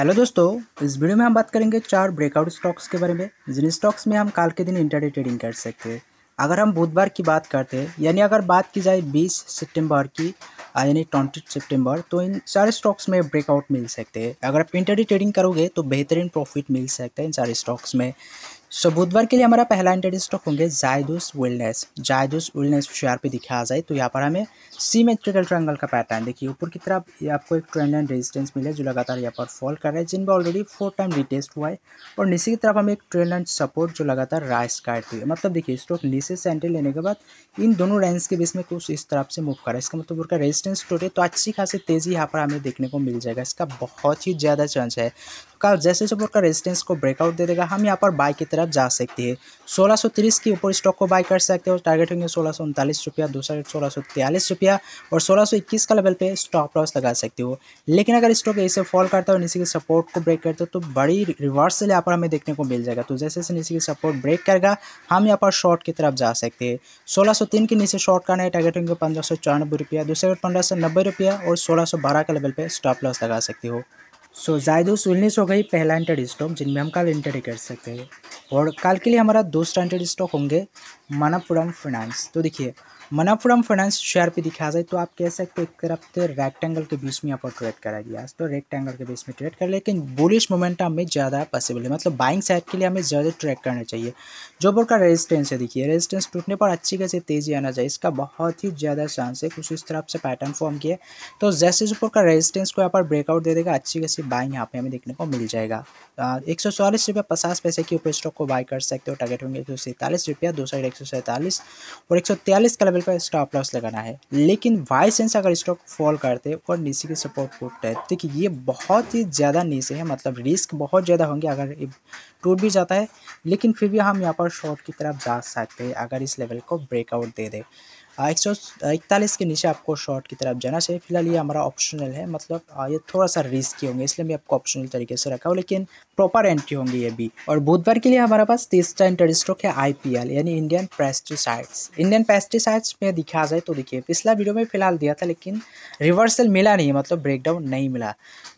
hello दोस्तों इस video में हम बात करेंगे चार ब्रेकआउट स्टॉक्स के बारे में जिन स्टॉक्स में हम काल के दिन इंटरडे ट्रेडिंग कर सकते हैं अगर हम बुधवार की बात करते हैं यानी अगर बात की जाए 20 सितंबर की यानी ट्वेंटी सितंबर तो इन सारे स्टॉक्स में ब्रेकआउट मिल सकते हैं अगर आप इंटरडे ट्रेडिंग करोगे तो बेहतरीन प्रॉफिट मिल सकता है इन सारे स्टॉक्स में सो so, बुधवार के लिए हमारा पहला इंटेड स्टॉक होंगे Zydus wellness Zydus wellness share पे दिखा जाए तो यहाँ पर हमें सीमेट्रिकल ट्रायंगल का पैटर्न देखिए ऊपर की तरफ आपको एक ट्रेंड एंड रेजिस्टेंस मिले जो लगातार यहाँ पर फॉल कर रहा है जिन पर ऑलरेडी फोर टाइम रिटेस्ट हुआ है और नीचे की तरफ हमें एक ट्रेंड एंड सपोर्ट जो लगातार राइस कार्ड है मतलब देखिए स्टॉक नीचे से एंट्री लेने के बाद इन दोनों रेंज के बीच में कुछ इस तरफ से मूव करा है इसका मतलब उसका रेजिस्टेंस टूटे तो अच्छी खासी तेज़ी यहाँ पर हमें देखने को मिल जाएगा इसका बहुत ही ज़्यादा चांस है का जैसे सपोर्ट का रेजिस्टेंस को ब्रेकआउट दे देगा हम यहाँ पर बाई की तरफ जा सकते हैं सोलह के ऊपर स्टॉक को बाई कर सकते हो टारगेट होंगे सोलह सौ उनतालीस रुपया दूसरा रेट सोलह सौ रुपया और सोलह सौ इक्कीस का लेवल पे स्टॉप लॉस लगा सकते हो लेकिन अगर स्टॉक ऐसे फॉल करता है और के सपोर्ट को ब्रेक करता है तो बड़ी रिवर्सल यहाँ पर हमें देखने को मिल जाएगा तो जैसे जैसे नीचे की सपोर्ट ब्रेक करेगा हम यहाँ पर शॉर्ट की तरफ जा सकते हैं सोलह सौ तीन के नीचे शॉर्ट करना है टारगेट होंगे पंद्रह सौ चौरानबे रुपया दूसरे रेट पंद्रह सौ नब्बे रुपया और सोलह सौ बारह का लेवल पर स्टॉप लॉस लगा सकते हो सो जायद उल्लिस हो गई पहला एंटेड स्टॉक जिनमें हम कल एंट्री कर सकते हैं और कल के लिए हमारा दो स्टैंडर्ड स्टॉक होंगे मानापुरम फाइनेंस तो देखिए मनापुरम फाइनेंस शेयर पे दिखाया जाए तो आप कह सकते एक तरफ से रेक्टेंगल के बीच में यहाँ पर ट्रेड करा गया तो रेक्टेंगल के बीच में ट्रेड कर लेकिन बुलिश मोमेंट हमें ज़्यादा पॉसिबल है मतलब बाइंग साइड के लिए हमें ज़्यादा ट्रैक करना चाहिए जो बोर्ड का रेजिस्टेंस है देखिए रेजिस्टेंस टूटने पर अच्छी खासी तेज़ी आना चाहिए इसका बहुत ही ज़्यादा चांस है कुछ इस तरफ से पैटर्न फॉर्म किया तो जैसे जो का रेजिस्टेंस को यहाँ पर ब्रेकआउट दे देगा अच्छी खासी बाइंग यहाँ पर हमें देखने को मिल जाएगा एक सौ चौलीस रुपया पचास पैसे के ऊपर स्टॉक को बाई कर सकते हो टारगेट होंगे एक सौ सैंतालीस रुपया दूसरा एक सौ सैंतालीस और एक सौ तैंतालीस लेवल का स्टॉप लॉस लगाना है लेकिन वाई सेंस अगर स्टॉक फॉल करते और नीचे की सपोर्ट टूटता है देखिए ये बहुत ही ज़्यादा नीचे है मतलब रिस्क बहुत ज़्यादा होंगे अगर टूट भी जाता है लेकिन फिर भी हम यहाँ पर शॉर्ट की तरफ जा सकते हैं अगर इस लेवल को ब्रेकआउट दे दे एक सौ इकतालीस के नीचे आपको शॉर्ट की तरफ जाना चाहिए फिलहाल ये हमारा ऑप्शनल है मतलब ये थोड़ा सा रिस्की होंगे इसलिए मैं आपको ऑप्शनल तरीके से रखा हूँ लेकिन प्रॉपर एंट्री होंगी ये भी और बुधवार के लिए हमारे पास तीसरा इंटर स्ट्रोक है आईपीएल यानी इंडियन पेस्टिसाइड्स इंडियन पेस्टिसाइड्स में दिखा जाए तो देखिए पिछला वीडियो में फिलहाल दिया था लेकिन रिवर्सल मिला नहीं मतलब ब्रेकडाउन नहीं मिला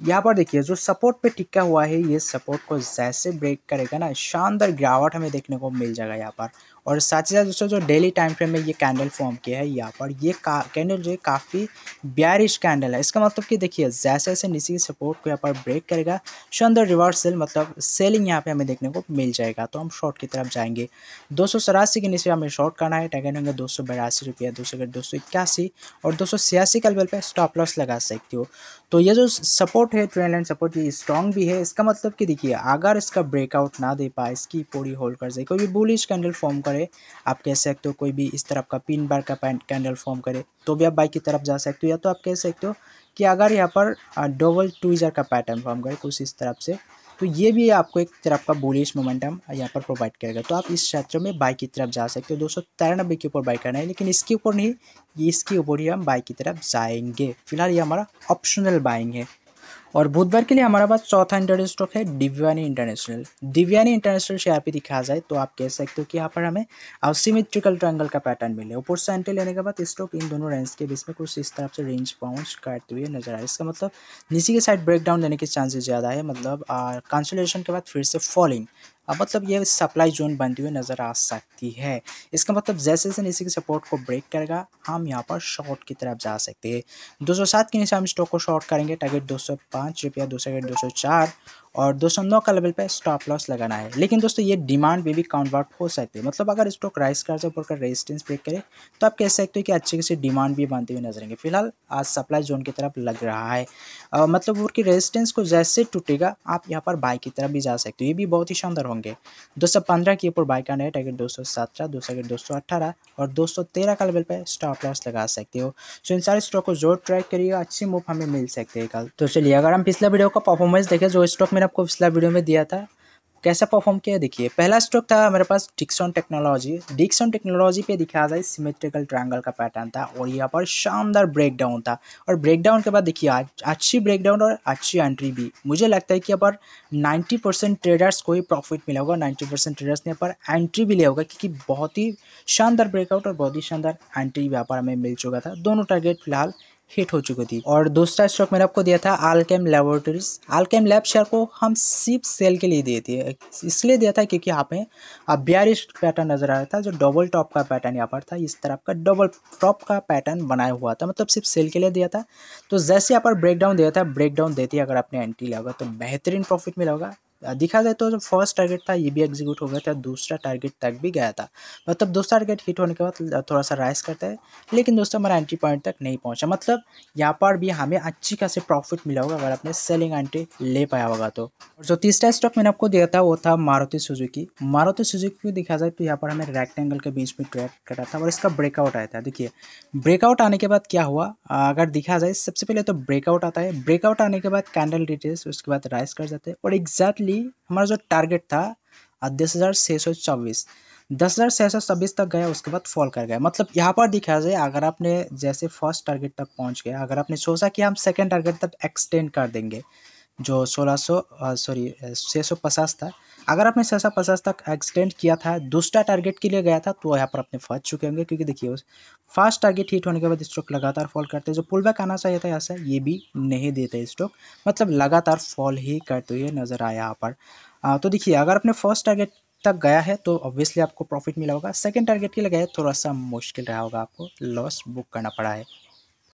यहाँ पर देखिए जो सपोर्ट पर टिका हुआ है ये सपोर्ट को जैसे ब्रेक करेगा ना शानदार गिरावट हमें देखने को मिल जाएगा यहाँ पर और साथ ही साथ दोस्तों जो डेली टाइम फ्रेम में ये कैंडल फॉर्म किया है यहाँ पर ये कैंडल जो है काफ़ी ब्यारिश कैंडल है इसका मतलब कि देखिए जैसे जैसे की सपोर्ट को यहाँ पर ब्रेक करेगा शानदार रिवर्स सेल मतलब सेलिंग यहाँ पे हमें देखने को मिल जाएगा तो हम शॉर्ट की तरफ जाएंगे दो सौ चौरासी के नीचे हमें शॉर्ट करना है टैगन होंगे दो सौ बयासी रुपया दो सौ दो सौ इक्यासी और दो सौ छियासी का लेवल पर स्टॉप लॉस लगा सकती हो तो ये जो सपोर्ट है ट्रेन लाइन सपोर्ट ये स्ट्रॉन्ग भी है इसका मतलब कि देखिए अगर इसका ब्रेकआउट ना दे पाए इसकी पूरी होल्ड कर जाए कोई बुलिश कैंडल फॉर्म कर करें आप कह सकते हो कोई भी इस तरफ का पिन बार का कैंडल फॉर्म करे तो भी आप बाइक की तरफ जा सकते हो या तो आप कह सकते हो कि अगर यहाँ पर डबल ट्विजर का पैटर्न फॉर्म करे कुछ इस तरफ से तो ये भी आपको एक तरफ का बुलिश मोमेंटम यहाँ पर प्रोवाइड करेगा तो आप इस क्षेत्र में बाइक की तरफ जा सकते हो दो तिरानबे के ऊपर बाइक करना है लेकिन इसके ऊपर नहीं इसके ऊपर ही हम बाइक की तरफ जाएंगे फिलहाल ये हमारा ऑप्शनल बाइंग है और बुधवार के लिए हमारे पास चौथा इंटरनेट स्टॉक है Divyani international Divyani international share पे दिखा जाए तो आप कह सकते हो कि यहाँ पर हमें असिमेट्रिकल ट्रायंगल का पैटर्न मिले ऊपर से एंट्री लेने के बाद स्टॉक इन दोनों रेंज के बीच में कुछ इस तरफ से रेंज बाउंस करते हुए नजर आए इसका मतलब नीचे के साइड ब्रेकडाउन लेने के चांसेस ज़्यादा है मतलब कंसोलेशन के बाद फिर से फॉलिंग अब मतलब ये सप्लाई जोन बनती हुई नज़र आ सकती है इसका मतलब जैसे जैसे नीचे के सपोर्ट को ब्रेक करेगा हम यहाँ पर शॉर्ट की तरफ जा सकते हैं दो सौ सात के नीचे हम स्टॉक को शॉर्ट करेंगे टारगेट दो सौ पाँच रुपया दूसरा टारगेट दो सौ चार और दोस्तों नौ का लेवल पे स्टॉप लॉस लगाना है लेकिन दोस्तों ये डिमांड भी, भी काउंट हो सकती है मतलब अगर स्टॉक राइस कर से ऊपर का रेजिस्टेंस ब्रेक करे तो आप कह सकते हो कि अच्छे से डिमांड भी बनते हुए नजर आएंगे फिलहाल आज सप्लाई जोन की तरफ लग रहा है आ, मतलब उनकी रेजिस्टेंस को जैसे टूटेगा आप यहाँ पर बाई की तरफ भी जा सकते हो ये भी बहुत ही शानदार होंगे दो सौ पंद्रह के ऊपर बाई का नेट टारगेट दो सौ सत्रह दूसरा गेट दो सौ अट्ठारह और दो सौ तेरह का लेवल पर स्टॉप लॉस लगा सकते हो सो तो इन सारे स्टॉक को जोर ट्रैक करिएगा अच्छी मूव हमें मिल सकती है कल तो चलिए अगर हम पिछले वीडियो का परफॉर्मेंस देखें जो स्टॉक में मैंने आपको पिछला वीडियो में दिया था कैसा परफॉर्म किया देखिए पहला स्ट्रोक था मेरे पास डिक्सन टेक्नोलॉजी डिक्सन टेक्नोलॉजी पे दिखाया था सिमेट्रिकल ट्रायंगल का पैटर्न था और यहाँ पर शानदार ब्रेकडाउन था और ब्रेकडाउन के बाद देखिए आज अच्छी ब्रेकडाउन और अच्छी एंट्री भी मुझे लगता है कि यहाँ पर नाइन्टी परसेंट ट्रेडर्स को ही प्रॉफिट मिला होगा नाइन्टी परसेंट ट्रेडर्स ने यहाँ पर एंट्री भी लिया होगा क्योंकि बहुत ही शानदार ब्रेकआउट और बहुत ही शानदार एंट्री व्यापार हमें मिल चुका था दोनों टारगेट फिलहाल हिट हो चुकी थी और दूसरा स्टॉक मैंने आपको दिया था Alkem laboratories Alkem lab share को हम सिर्फ सेल के लिए दिए थे इसलिए दिया था क्योंकि यहाँ पे अब बियरिश पैटर्न नजर आ रहा था जो डबल टॉप का पैटर्न यहाँ पर था इस तरफ का डबल टॉप का पैटर्न बनाया हुआ था मतलब सिर्फ सेल के लिए दिया था तो जैसे यहाँ पर ब्रेकडाउन दिया था ब्रेकडाउन देती अगर आपने एंट्री लगा तो बेहतरीन प्रॉफिट मिला होगा Uh, देखा जाए तो जो फर्स्ट टारगेट था ये भी एग्जीक्यूट हो गया था दूसरा टारगेट तक भी गया था मतलब दूसरा टारगेट हिट होने के बाद uh, थोड़ा सा राइस करता है लेकिन दोस्तों हमारा एंट्री पॉइंट तक नहीं पहुंचा मतलब यहाँ पर भी हमें अच्छी खासी प्रॉफिट मिला होगा अगर आपने सेलिंग एंट्री ले पाया होगा तो और जो तीसरा स्टॉक मैंने आपको दिया था वो था मारुति सुजुकी मारुति सुजुकी को देखा जाए तो यहाँ पर हमें रेक्टेंगल के बीच में ट्रैक करा था और इसका ब्रेकआउट आया था देखिए ब्रेकआउट आने के बाद क्या हुआ uh, अगर देखा जाए सबसे पहले तो ब्रेकआउट आता है ब्रेकआउट आने के बाद कैंडल डिटेल्स उसके बाद राइस कर जाते हैं और एग्जैक्टली फाइनली हमारा जो टारगेट था दस हज़ार छः सौ चौबीस दस हज़ार छः सौ छब्बीस तक गया उसके बाद फॉल कर गया मतलब यहाँ पर दिखा जाए अगर आपने जैसे फर्स्ट टारगेट तक पहुँच गया अगर आपने सोचा कि हम सेकेंड टारगेट तक एक्सटेंड कर देंगे जो सोलह सौ सॉरी छः सौ पचास था अगर आपने छः सौ पचास तक एक्सटेंड किया था दूसरा टारगेट के लिए गया था तो यहाँ पर आपने फंस चुके होंगे क्योंकि देखिए उस फर्स्ट टारगेट हिट होने के बाद स्टॉक लगातार फॉल करते हैं जो पुल बैक आना चाहिए था यहाँ से ये भी नहीं देते स्टॉक मतलब लगातार फॉल ही करते हुए नज़र आया यहाँ पर आ, तो देखिए अगर आपने फर्स्ट टारगेट तक गया है तो ऑब्वियसली आपको प्रॉफिट मिला होगा सेकेंड टारगेट के लिए गया थोड़ा सा मुश्किल रहा होगा आपको लॉस बुक करना पड़ा है